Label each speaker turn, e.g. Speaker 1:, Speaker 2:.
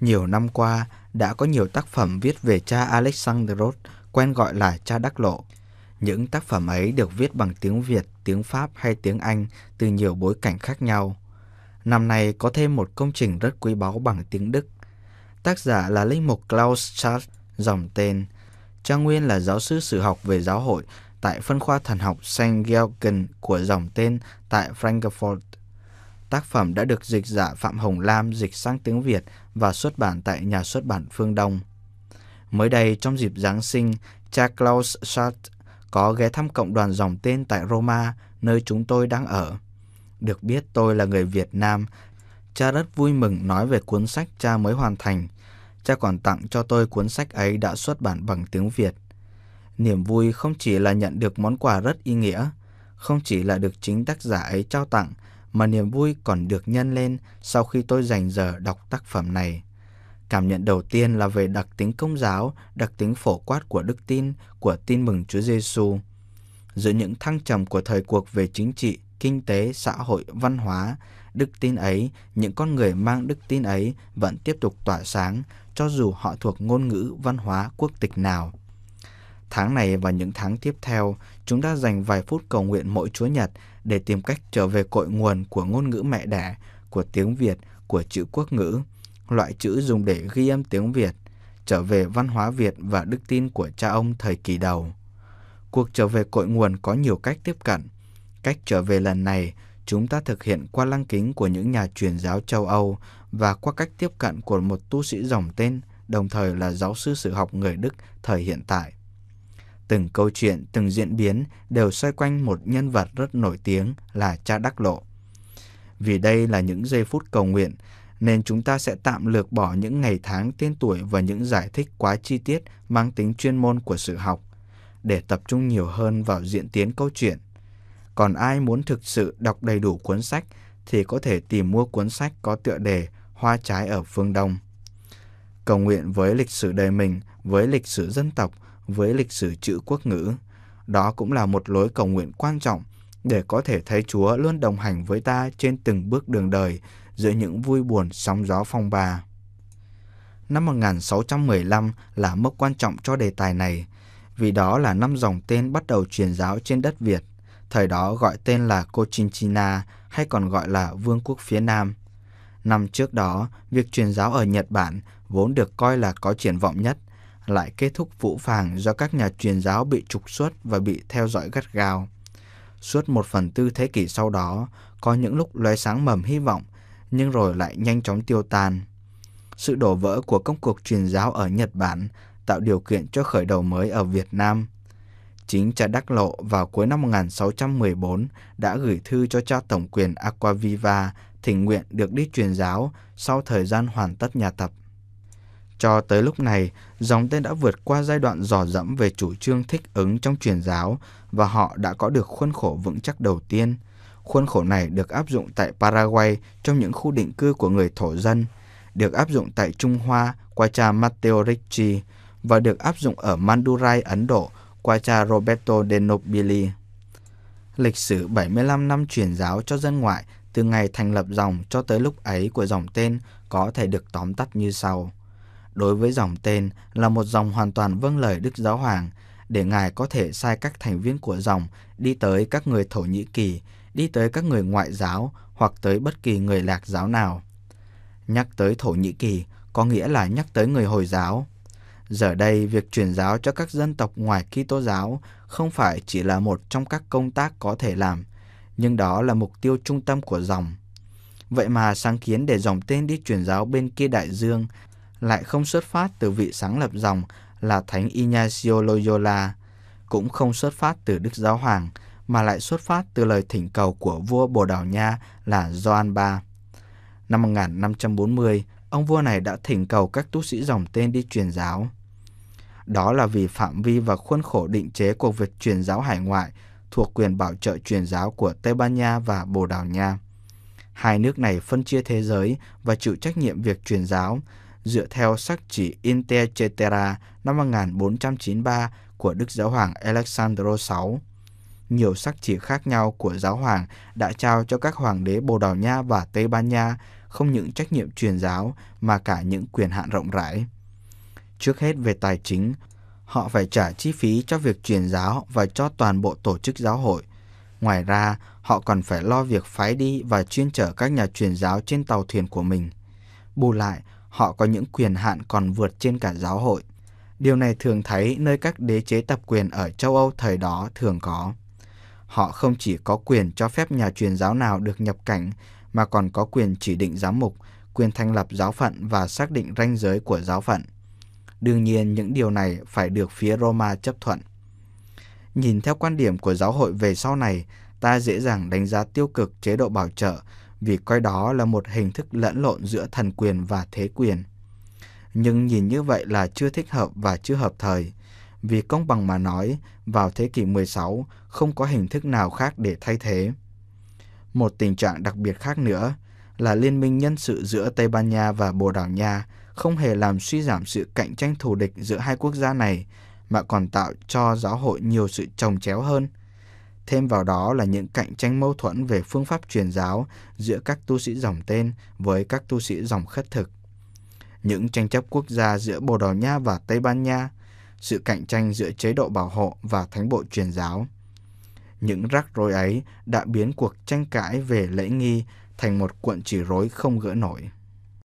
Speaker 1: Nhiều năm qua, đã có nhiều tác phẩm viết về cha Alexandros, quen gọi là cha Đắc Lộ. Những tác phẩm ấy được viết bằng tiếng Việt, tiếng Pháp hay tiếng Anh từ nhiều bối cảnh khác nhau. Năm nay có thêm một công trình rất quý báu bằng tiếng Đức. Tác giả là linh mục Klaus Schatz, dòng tên Trang Nguyên là giáo sư sử học về giáo hội tại phân khoa thần học St. Georgen của dòng tên tại Frankfurt. Tác phẩm đã được dịch giả Phạm Hồng Lam dịch sang tiếng Việt và xuất bản tại nhà xuất bản Phương Đông. Mới đây, trong dịp Giáng sinh, cha Klaus Schott có ghé thăm cộng đoàn dòng tên tại Roma, nơi chúng tôi đang ở. Được biết tôi là người Việt Nam, cha rất vui mừng nói về cuốn sách cha mới hoàn thành cha còn tặng cho tôi cuốn sách ấy đã xuất bản bằng tiếng Việt. Niềm vui không chỉ là nhận được món quà rất ý nghĩa, không chỉ là được chính tác giả ấy trao tặng, mà niềm vui còn được nhân lên sau khi tôi dành giờ đọc tác phẩm này. Cảm nhận đầu tiên là về đặc tính công giáo, đặc tính phổ quát của đức tin, của tin mừng Chúa Giêsu. Giữa những thăng trầm của thời cuộc về chính trị, kinh tế, xã hội, văn hóa, đức tin ấy, những con người mang đức tin ấy vẫn tiếp tục tỏa sáng cho dù họ thuộc ngôn ngữ, văn hóa, quốc tịch nào. Tháng này và những tháng tiếp theo, chúng ta dành vài phút cầu nguyện mỗi Chúa Nhật để tìm cách trở về cội nguồn của ngôn ngữ mẹ đẻ, của tiếng Việt, của chữ quốc ngữ, loại chữ dùng để ghi âm tiếng Việt, trở về văn hóa Việt và đức tin của cha ông thời kỳ đầu. Cuộc trở về cội nguồn có nhiều cách tiếp cận – Cách trở về lần này, chúng ta thực hiện qua lăng kính của những nhà truyền giáo châu Âu và qua cách tiếp cận của một tu sĩ dòng tên, đồng thời là giáo sư sử học người Đức thời hiện tại. Từng câu chuyện, từng diễn biến đều xoay quanh một nhân vật rất nổi tiếng là cha Đắc Lộ. Vì đây là những giây phút cầu nguyện, nên chúng ta sẽ tạm lược bỏ những ngày tháng tên tuổi và những giải thích quá chi tiết mang tính chuyên môn của sự học, để tập trung nhiều hơn vào diễn tiến câu chuyện. Còn ai muốn thực sự đọc đầy đủ cuốn sách thì có thể tìm mua cuốn sách có tựa đề Hoa trái ở phương Đông. Cầu nguyện với lịch sử đời mình, với lịch sử dân tộc, với lịch sử chữ quốc ngữ. Đó cũng là một lối cầu nguyện quan trọng để có thể thấy Chúa luôn đồng hành với ta trên từng bước đường đời giữa những vui buồn sóng gió phong ba. Năm 1615 là mốc quan trọng cho đề tài này, vì đó là năm dòng tên bắt đầu truyền giáo trên đất Việt thời đó gọi tên là Cochinchina hay còn gọi là Vương quốc phía Nam. Năm trước đó, việc truyền giáo ở Nhật Bản vốn được coi là có triển vọng nhất, lại kết thúc vũ phàng do các nhà truyền giáo bị trục xuất và bị theo dõi gắt gao. Suốt một phần tư thế kỷ sau đó, có những lúc lóe sáng mầm hy vọng, nhưng rồi lại nhanh chóng tiêu tan. Sự đổ vỡ của công cuộc truyền giáo ở Nhật Bản tạo điều kiện cho khởi đầu mới ở Việt Nam – Chính cha Đắc Lộ vào cuối năm 1614 đã gửi thư cho cha tổng quyền Aquaviva thỉnh nguyện được đi truyền giáo sau thời gian hoàn tất nhà tập. Cho tới lúc này, dòng tên đã vượt qua giai đoạn dò dẫm về chủ trương thích ứng trong truyền giáo và họ đã có được khuôn khổ vững chắc đầu tiên. Khuôn khổ này được áp dụng tại Paraguay trong những khu định cư của người thổ dân, được áp dụng tại Trung Hoa qua cha Matteo Ricci và được áp dụng ở Madurai, Ấn Độ qua cha Roberto de Nobili. Lịch sử 75 năm truyền giáo cho dân ngoại từ ngày thành lập dòng cho tới lúc ấy của dòng tên có thể được tóm tắt như sau. Đối với dòng tên là một dòng hoàn toàn vâng lời Đức Giáo Hoàng, để Ngài có thể sai các thành viên của dòng đi tới các người Thổ Nhĩ Kỳ, đi tới các người ngoại giáo hoặc tới bất kỳ người lạc giáo nào. Nhắc tới Thổ Nhĩ Kỳ có nghĩa là nhắc tới người Hồi giáo. Giờ đây, việc truyền giáo cho các dân tộc ngoài Kitô giáo không phải chỉ là một trong các công tác có thể làm, nhưng đó là mục tiêu trung tâm của dòng. Vậy mà sáng kiến để dòng tên đi truyền giáo bên kia đại dương lại không xuất phát từ vị sáng lập dòng là Thánh Ignacio Loyola, cũng không xuất phát từ Đức Giáo Hoàng, mà lại xuất phát từ lời thỉnh cầu của vua Bồ Đào Nha là Gioan ba Năm 1540, ông vua này đã thỉnh cầu các tu sĩ dòng tên đi truyền giáo. Đó là vì phạm vi và khuôn khổ định chế của việc truyền giáo hải ngoại thuộc quyền bảo trợ truyền giáo của Tây Ban Nha và Bồ Đào Nha. Hai nước này phân chia thế giới và chịu trách nhiệm việc truyền giáo dựa theo sắc chỉ Inter Intercetera năm 1493 của Đức Giáo hoàng Alexandro VI. Nhiều sắc chỉ khác nhau của giáo hoàng đã trao cho các hoàng đế Bồ Đào Nha và Tây Ban Nha không những trách nhiệm truyền giáo mà cả những quyền hạn rộng rãi trước hết về tài chính. Họ phải trả chi phí cho việc truyền giáo và cho toàn bộ tổ chức giáo hội. Ngoài ra, họ còn phải lo việc phái đi và chuyên trở các nhà truyền giáo trên tàu thuyền của mình. Bù lại, họ có những quyền hạn còn vượt trên cả giáo hội. Điều này thường thấy nơi các đế chế tập quyền ở châu Âu thời đó thường có. Họ không chỉ có quyền cho phép nhà truyền giáo nào được nhập cảnh mà còn có quyền chỉ định giám mục, quyền thành lập giáo phận và xác định ranh giới của giáo phận. Đương nhiên những điều này phải được phía Roma chấp thuận. Nhìn theo quan điểm của giáo hội về sau này, ta dễ dàng đánh giá tiêu cực chế độ bảo trợ vì coi đó là một hình thức lẫn lộn giữa thần quyền và thế quyền. Nhưng nhìn như vậy là chưa thích hợp và chưa hợp thời. Vì công bằng mà nói, vào thế kỷ 16 không có hình thức nào khác để thay thế. Một tình trạng đặc biệt khác nữa là liên minh nhân sự giữa Tây Ban Nha và Bồ Đào Nha không hề làm suy giảm sự cạnh tranh thù địch giữa hai quốc gia này mà còn tạo cho giáo hội nhiều sự trồng chéo hơn. Thêm vào đó là những cạnh tranh mâu thuẫn về phương pháp truyền giáo giữa các tu sĩ dòng tên với các tu sĩ dòng khất thực. Những tranh chấp quốc gia giữa Bồ Đào Nha và Tây Ban Nha, sự cạnh tranh giữa chế độ bảo hộ và thánh bộ truyền giáo. Những rắc rối ấy đã biến cuộc tranh cãi về lễ nghi thành một cuộn chỉ rối không gỡ nổi.